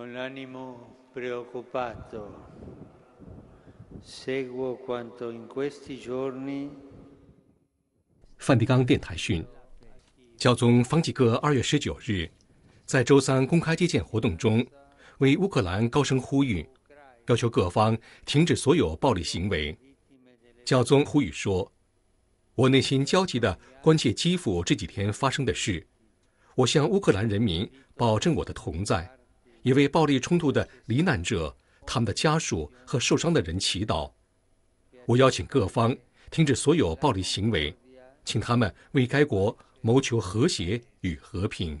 梵蒂冈电台讯，教宗方济各二月十九日，在周三公开接见活动中，为乌克兰高声呼吁，要求各方停止所有暴力行为。教宗呼吁说：“我内心焦急地关切基辅这几天发生的事，我向乌克兰人民保证我的同在。”也为暴力冲突的罹难者、他们的家属和受伤的人祈祷。我邀请各方停止所有暴力行为，请他们为该国谋求和谐与和平。